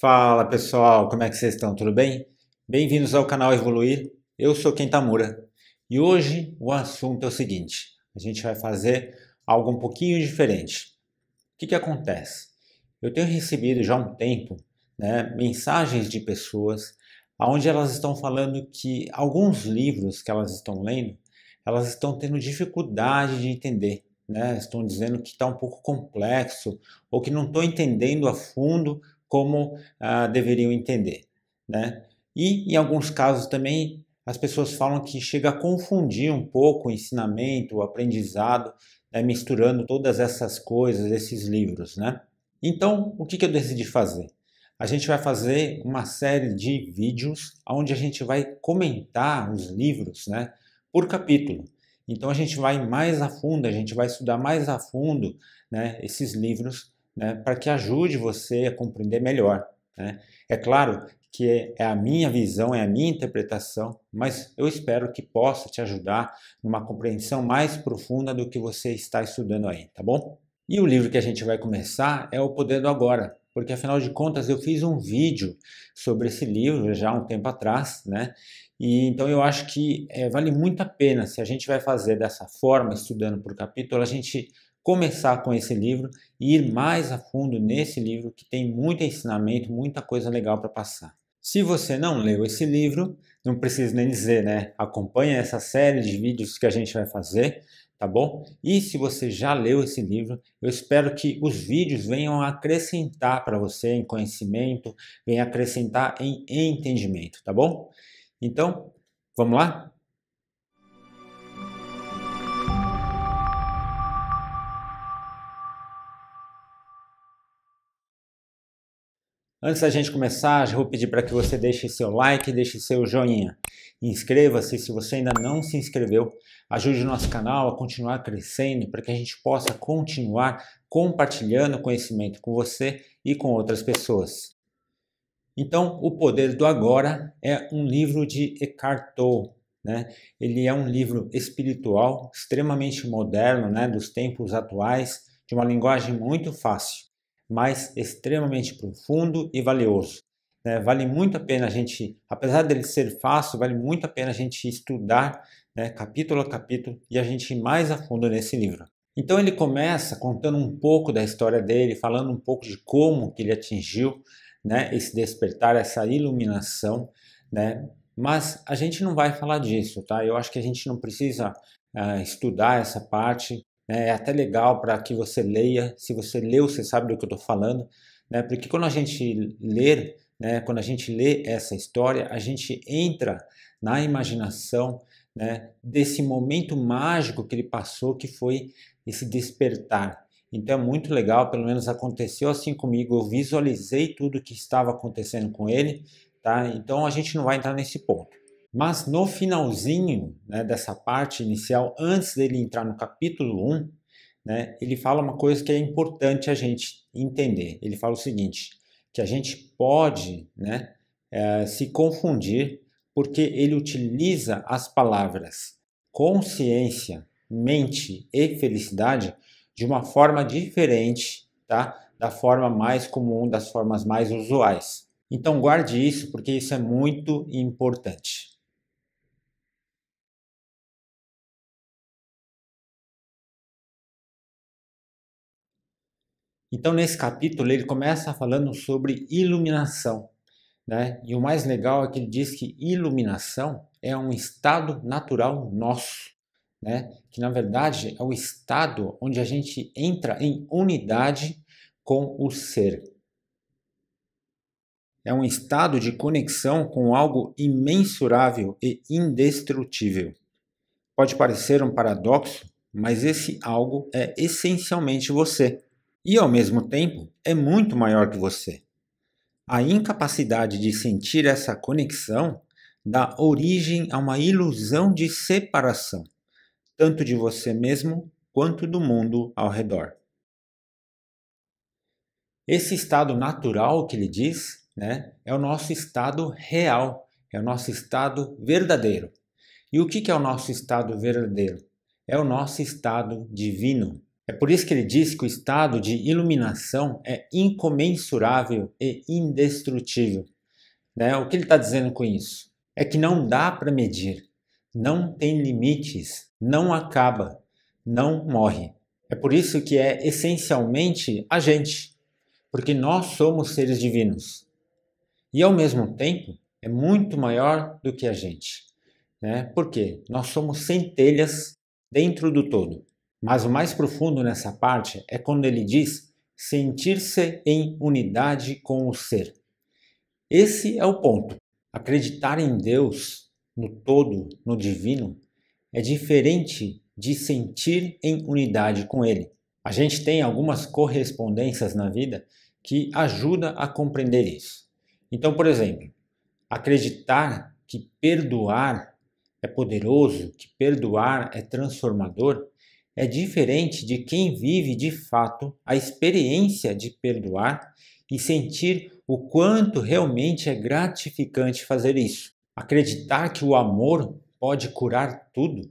Fala pessoal, como é que vocês estão? Tudo bem? Bem-vindos ao canal Evoluir. Eu sou Kentamura e hoje o assunto é o seguinte: a gente vai fazer algo um pouquinho diferente. O que, que acontece? Eu tenho recebido já há um tempo né, mensagens de pessoas onde elas estão falando que alguns livros que elas estão lendo elas estão tendo dificuldade de entender. Né? Estão dizendo que está um pouco complexo ou que não estão entendendo a fundo como ah, deveriam entender. Né? E em alguns casos também as pessoas falam que chega a confundir um pouco o ensinamento, o aprendizado, né? misturando todas essas coisas, esses livros. Né? Então, o que, que eu decidi fazer? A gente vai fazer uma série de vídeos onde a gente vai comentar os livros né, por capítulo. Então a gente vai mais a fundo, a gente vai estudar mais a fundo né, esses livros né, para que ajude você a compreender melhor. Né? É claro que é a minha visão, é a minha interpretação, mas eu espero que possa te ajudar numa compreensão mais profunda do que você está estudando aí, tá bom? E o livro que a gente vai começar é O Poder do Agora, porque afinal de contas eu fiz um vídeo sobre esse livro já há um tempo atrás, né? E então eu acho que é, vale muito a pena se a gente vai fazer dessa forma, estudando por capítulo, a gente começar com esse livro e ir mais a fundo nesse livro que tem muito ensinamento, muita coisa legal para passar. Se você não leu esse livro, não preciso nem dizer, né? Acompanhe essa série de vídeos que a gente vai fazer, tá bom? E se você já leu esse livro, eu espero que os vídeos venham acrescentar para você em conhecimento, venham acrescentar em entendimento, tá bom? Então, vamos lá? Antes da gente começar, já vou pedir para que você deixe seu like, deixe seu joinha. Inscreva-se se você ainda não se inscreveu. Ajude o nosso canal a continuar crescendo para que a gente possa continuar compartilhando conhecimento com você e com outras pessoas. Então, O Poder do Agora é um livro de Eckhart Tolle. Né? Ele é um livro espiritual, extremamente moderno, né? dos tempos atuais, de uma linguagem muito fácil mas extremamente profundo e valioso. Né? Vale muito a pena a gente, apesar dele ser fácil, vale muito a pena a gente estudar né, capítulo a capítulo e a gente ir mais a fundo nesse livro. Então ele começa contando um pouco da história dele, falando um pouco de como que ele atingiu né, esse despertar, essa iluminação, né? Mas a gente não vai falar disso, tá? Eu acho que a gente não precisa uh, estudar essa parte. Né, é até legal para que você leia. Se você leu, você sabe do que eu estou falando. Né? Porque quando a gente lê, né? quando a gente lê essa história, a gente entra na imaginação né? desse momento mágico que ele passou, que foi esse despertar. Então é muito legal, pelo menos aconteceu assim comigo. Eu visualizei tudo o que estava acontecendo com ele, tá? Então a gente não vai entrar nesse ponto. Mas no finalzinho né, dessa parte inicial, antes dele entrar no capítulo 1, né, ele fala uma coisa que é importante a gente entender. Ele fala o seguinte, que a gente pode né, é, se confundir porque ele utiliza as palavras consciência, mente e felicidade de uma forma diferente tá, da forma mais comum, das formas mais usuais. Então guarde isso, porque isso é muito importante. Então, nesse capítulo, ele começa falando sobre iluminação. Né? E o mais legal é que ele diz que iluminação é um estado natural nosso, né? que na verdade é o estado onde a gente entra em unidade com o ser. É um estado de conexão com algo imensurável e indestrutível. Pode parecer um paradoxo, mas esse algo é essencialmente você e, ao mesmo tempo, é muito maior que você. A incapacidade de sentir essa conexão dá origem a uma ilusão de separação, tanto de você mesmo quanto do mundo ao redor. Esse estado natural que ele diz né, é o nosso estado real, é o nosso estado verdadeiro. E o que é o nosso estado verdadeiro? É o nosso estado divino, é por isso que ele diz que o estado de iluminação é incomensurável e indestrutível. Né? O que ele está dizendo com isso? É que não dá para medir, não tem limites, não acaba, não morre. É por isso que é essencialmente a gente, porque nós somos seres divinos. E ao mesmo tempo, é muito maior do que a gente. Né? Por quê? Nós somos centelhas dentro do todo. Mas o mais profundo nessa parte é quando ele diz sentir-se em unidade com o ser. Esse é o ponto. Acreditar em Deus, no todo, no divino, é diferente de sentir em unidade com Ele. A gente tem algumas correspondências na vida que ajuda a compreender isso. Então, por exemplo, acreditar que perdoar é poderoso, que perdoar é transformador, é diferente de quem vive de fato a experiência de perdoar e sentir o quanto realmente é gratificante fazer isso. Acreditar que o amor pode curar tudo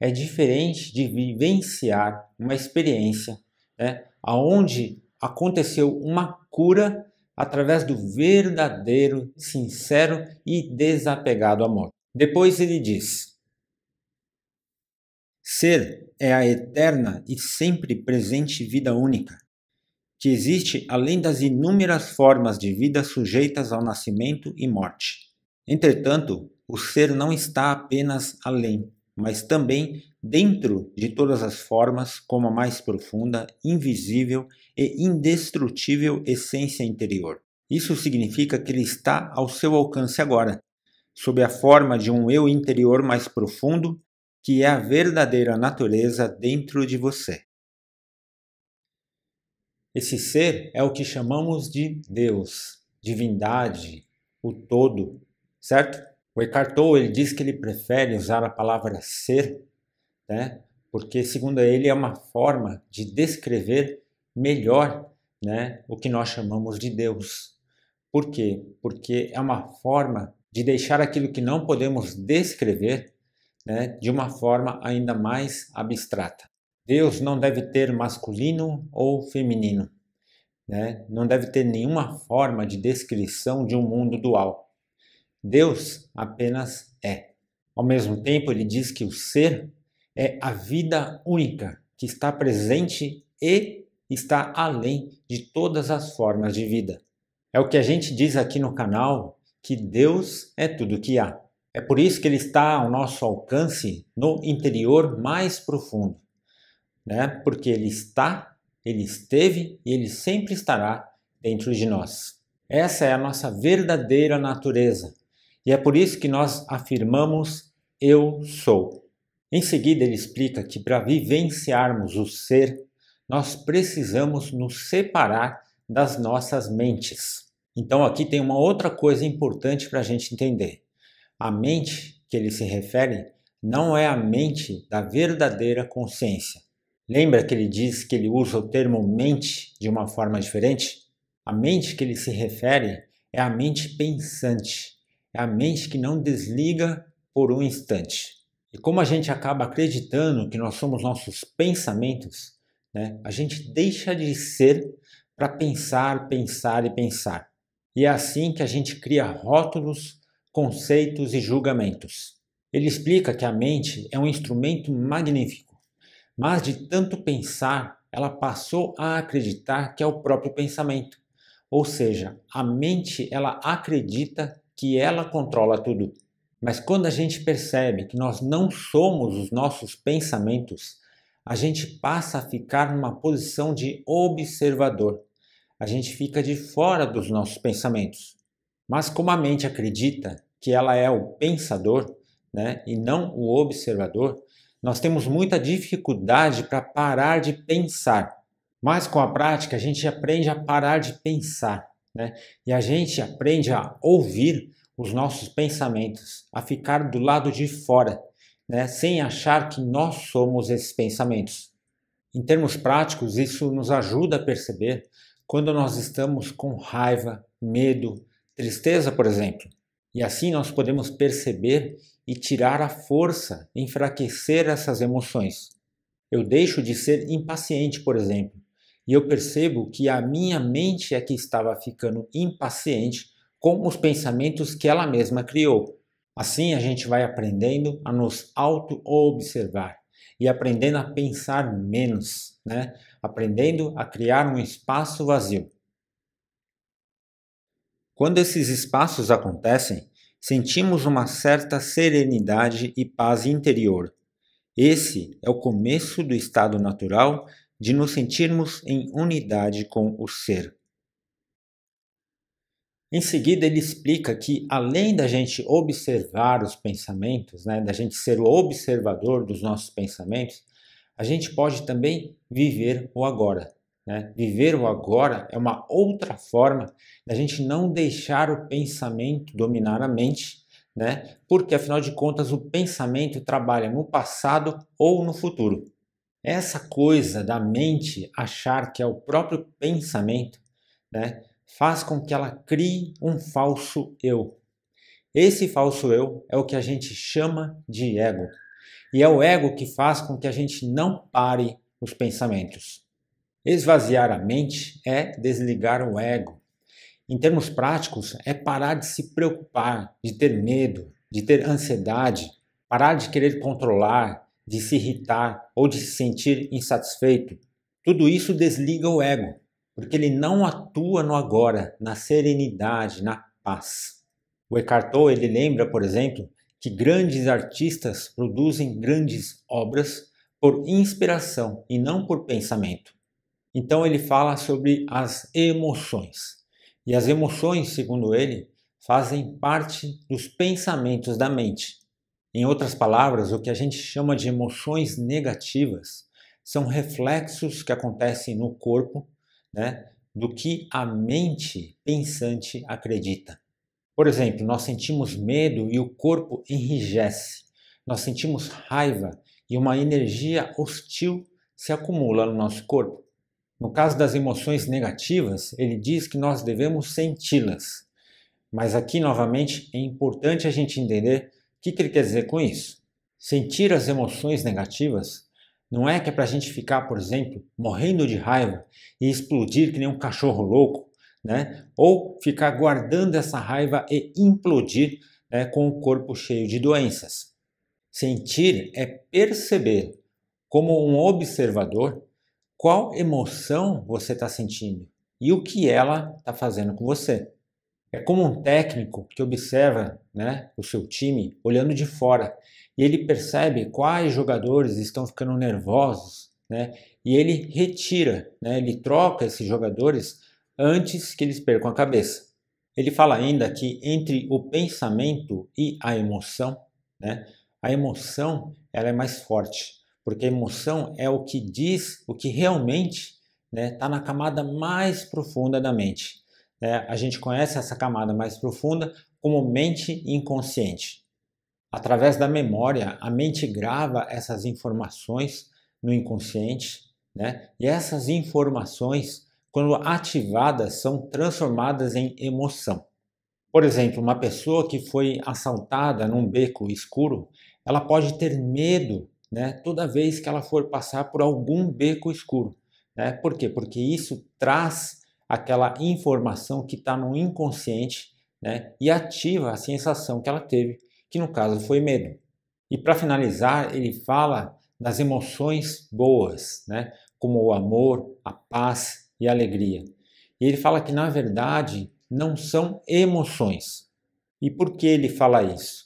é diferente de vivenciar uma experiência né, onde aconteceu uma cura através do verdadeiro, sincero e desapegado amor. Depois ele diz: Ser é a eterna e sempre presente vida única, que existe além das inúmeras formas de vida sujeitas ao nascimento e morte. Entretanto, o ser não está apenas além, mas também dentro de todas as formas, como a mais profunda, invisível e indestrutível essência interior. Isso significa que ele está ao seu alcance agora, sob a forma de um eu interior mais profundo que é a verdadeira natureza dentro de você. Esse ser é o que chamamos de Deus, divindade, o todo, certo? O Eckhart Tolle ele diz que ele prefere usar a palavra ser, né? Porque segundo ele é uma forma de descrever melhor, né, o que nós chamamos de Deus. Por quê? Porque é uma forma de deixar aquilo que não podemos descrever né, de uma forma ainda mais abstrata. Deus não deve ter masculino ou feminino, né? não deve ter nenhuma forma de descrição de um mundo dual. Deus apenas é. Ao mesmo tempo, ele diz que o ser é a vida única que está presente e está além de todas as formas de vida. É o que a gente diz aqui no canal que Deus é tudo que há. É por isso que ele está ao nosso alcance no interior mais profundo, né? Porque ele está, ele esteve e ele sempre estará dentro de nós. Essa é a nossa verdadeira natureza. E é por isso que nós afirmamos eu sou. Em seguida ele explica que para vivenciarmos o ser, nós precisamos nos separar das nossas mentes. Então aqui tem uma outra coisa importante para a gente entender a mente que ele se refere não é a mente da verdadeira consciência. Lembra que ele diz que ele usa o termo mente de uma forma diferente? A mente que ele se refere é a mente pensante, é a mente que não desliga por um instante. E como a gente acaba acreditando que nós somos nossos pensamentos, né, a gente deixa de ser para pensar, pensar e pensar. E é assim que a gente cria rótulos conceitos e julgamentos. Ele explica que a mente é um instrumento magnífico, mas de tanto pensar, ela passou a acreditar que é o próprio pensamento. Ou seja, a mente ela acredita que ela controla tudo. Mas quando a gente percebe que nós não somos os nossos pensamentos, a gente passa a ficar numa posição de observador. A gente fica de fora dos nossos pensamentos. Mas como a mente acredita que ela é o pensador né, e não o observador, nós temos muita dificuldade para parar de pensar. Mas com a prática, a gente aprende a parar de pensar, né? E a gente aprende a ouvir os nossos pensamentos, a ficar do lado de fora, né? sem achar que nós somos esses pensamentos. Em termos práticos, isso nos ajuda a perceber quando nós estamos com raiva, medo, tristeza, por exemplo. E assim nós podemos perceber e tirar a força, enfraquecer essas emoções. Eu deixo de ser impaciente, por exemplo, e eu percebo que a minha mente é que estava ficando impaciente com os pensamentos que ela mesma criou. Assim a gente vai aprendendo a nos auto-observar e aprendendo a pensar menos, né? aprendendo a criar um espaço vazio. Quando esses espaços acontecem, sentimos uma certa serenidade e paz interior. Esse é o começo do estado natural de nos sentirmos em unidade com o ser. Em seguida, ele explica que, além da gente observar os pensamentos, né, da gente ser o observador dos nossos pensamentos, a gente pode também viver o agora. Né? Viver o agora é uma outra forma da gente não deixar o pensamento dominar a mente, né? porque afinal de contas o pensamento trabalha no passado ou no futuro. Essa coisa da mente achar que é o próprio pensamento né? faz com que ela crie um falso eu. Esse falso eu é o que a gente chama de ego. E é o ego que faz com que a gente não pare os pensamentos. Esvaziar a mente é desligar o ego. Em termos práticos, é parar de se preocupar, de ter medo, de ter ansiedade, parar de querer controlar, de se irritar ou de se sentir insatisfeito. Tudo isso desliga o ego, porque ele não atua no agora, na serenidade, na paz. O Eckhart Tolle ele lembra, por exemplo, que grandes artistas produzem grandes obras por inspiração e não por pensamento. Então ele fala sobre as emoções. E as emoções, segundo ele, fazem parte dos pensamentos da mente. Em outras palavras, o que a gente chama de emoções negativas são reflexos que acontecem no corpo, né, do que a mente pensante acredita. Por exemplo, nós sentimos medo e o corpo enrijece. Nós sentimos raiva e uma energia hostil se acumula no nosso corpo. No caso das emoções negativas, ele diz que nós devemos senti-las. Mas aqui, novamente, é importante a gente entender o que, que ele quer dizer com isso. Sentir as emoções negativas não é que é para a gente ficar, por exemplo, morrendo de raiva e explodir que nem um cachorro louco, né? ou ficar guardando essa raiva e implodir né, com o corpo cheio de doenças. Sentir é perceber como um observador qual emoção você está sentindo e o que ela está fazendo com você. É como um técnico que observa né, o seu time olhando de fora e ele percebe quais jogadores estão ficando nervosos né, e ele retira, né, ele troca esses jogadores antes que eles percam a cabeça. Ele fala ainda que entre o pensamento e a emoção, né, a emoção ela é mais forte porque a emoção é o que diz o que realmente está né, tá na camada mais profunda da mente. Né? a gente conhece essa camada mais profunda como mente inconsciente. Através da memória, a mente grava essas informações no inconsciente, né? E essas informações, quando ativadas, são transformadas em emoção. Por exemplo, uma pessoa que foi assaltada num beco escuro, ela pode ter medo né, toda vez que ela for passar por algum beco escuro. Né? Por quê? Porque isso traz aquela informação que está no inconsciente né, e ativa a sensação que ela teve, que no caso foi medo. E para finalizar, ele fala das emoções boas, né, como o amor, a paz e a alegria. E ele fala que na verdade não são emoções. E por que ele fala isso?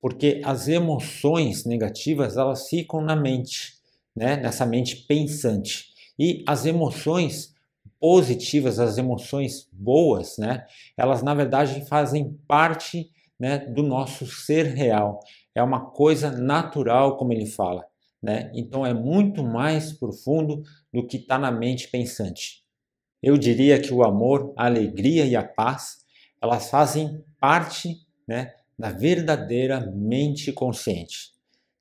porque as emoções negativas elas ficam na mente, né? nessa mente pensante. E as emoções positivas, as emoções boas, né? elas na verdade fazem parte né, do nosso ser real. É uma coisa natural, como ele fala. Né? Então é muito mais profundo do que está na mente pensante. Eu diria que o amor, a alegria e a paz, elas fazem parte né, da verdadeira mente consciente,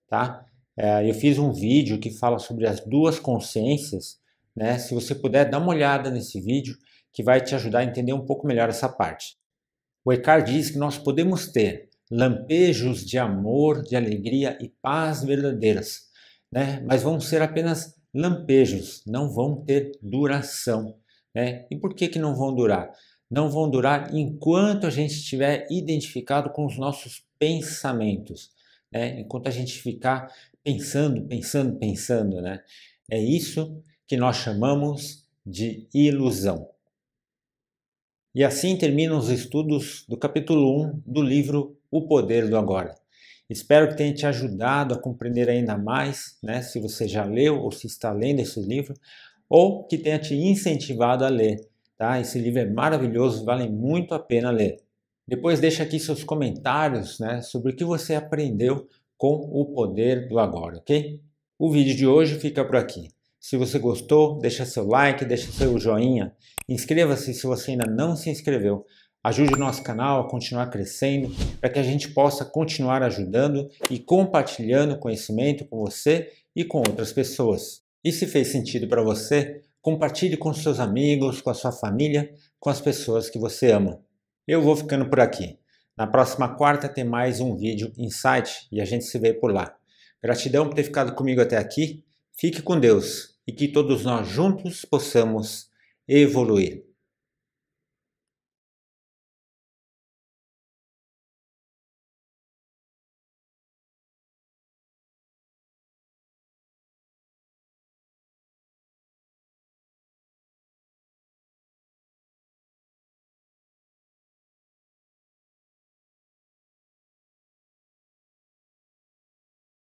tá? É, eu fiz um vídeo que fala sobre as duas consciências, né? Se você puder, dá uma olhada nesse vídeo que vai te ajudar a entender um pouco melhor essa parte. O Eckhart diz que nós podemos ter lampejos de amor, de alegria e paz verdadeiras, né? Mas vão ser apenas lampejos, não vão ter duração, né? E por que que não vão durar? não vão durar enquanto a gente estiver identificado com os nossos pensamentos, né? enquanto a gente ficar pensando, pensando, pensando. Né? É isso que nós chamamos de ilusão. E assim terminam os estudos do capítulo 1 do livro O Poder do Agora. Espero que tenha te ajudado a compreender ainda mais, né, se você já leu ou se está lendo esse livro, ou que tenha te incentivado a ler Tá? Esse livro é maravilhoso, vale muito a pena ler. Depois deixa aqui seus comentários né, sobre o que você aprendeu com o poder do agora, ok? O vídeo de hoje fica por aqui. Se você gostou, deixa seu like, deixa seu joinha, inscreva-se se você ainda não se inscreveu. Ajude o nosso canal a continuar crescendo para que a gente possa continuar ajudando e compartilhando conhecimento com você e com outras pessoas. E se fez sentido para você, Compartilhe com seus amigos, com a sua família, com as pessoas que você ama. Eu vou ficando por aqui. Na próxima quarta tem mais um vídeo Insight e a gente se vê por lá. Gratidão por ter ficado comigo até aqui. Fique com Deus e que todos nós juntos possamos evoluir.